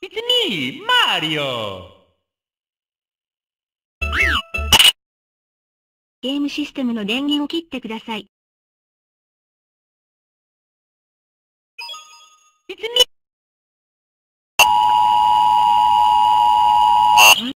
It's me, Mario! ゲームシステムの電源を切ってください。It's me!